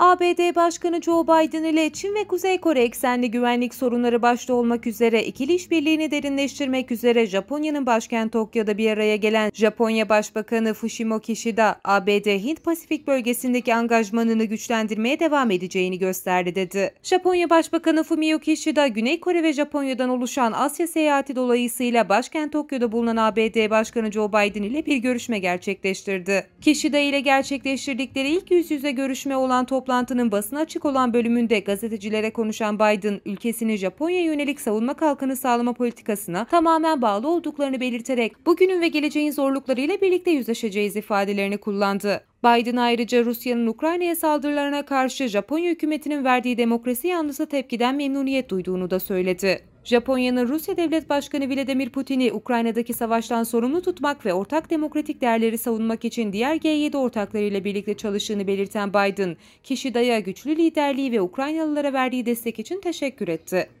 ABD Başkanı Joe Biden ile Çin ve Kuzey Kore eksenli güvenlik sorunları başta olmak üzere ikili işbirliğini derinleştirmek üzere Japonya'nın başkent Tokyo'da bir araya gelen Japonya Başbakanı Fushimo Kishida, ABD Hint Pasifik bölgesindeki angajmanını güçlendirmeye devam edeceğini gösterdi dedi. Japonya Başbakanı Fumio Kishida, Güney Kore ve Japonya'dan oluşan Asya seyahati dolayısıyla başkent Tokyo'da bulunan ABD Başkanı Joe Biden ile bir görüşme gerçekleştirdi. Kishida ile gerçekleştirdikleri ilk yüz yüze görüşme olan toplantı toplantının basın açık olan bölümünde gazetecilere konuşan Biden, ülkesini Japonya yönelik savunma kalkanı sağlama politikasına tamamen bağlı olduklarını belirterek bugünün ve geleceğin zorluklarıyla birlikte yüzleşeceğiz ifadelerini kullandı. Biden ayrıca Rusya'nın Ukrayna'ya saldırılarına karşı Japonya hükümetinin verdiği demokrasi yanlısı tepkiden memnuniyet duyduğunu da söyledi. Japonya'nın Rusya Devlet Başkanı Vladimir Putin'i Ukrayna'daki savaştan sorumlu tutmak ve ortak demokratik değerleri savunmak için diğer G7 ortaklarıyla birlikte çalıştığını belirten Biden, Kişida'ya güçlü liderliği ve Ukraynalılara verdiği destek için teşekkür etti.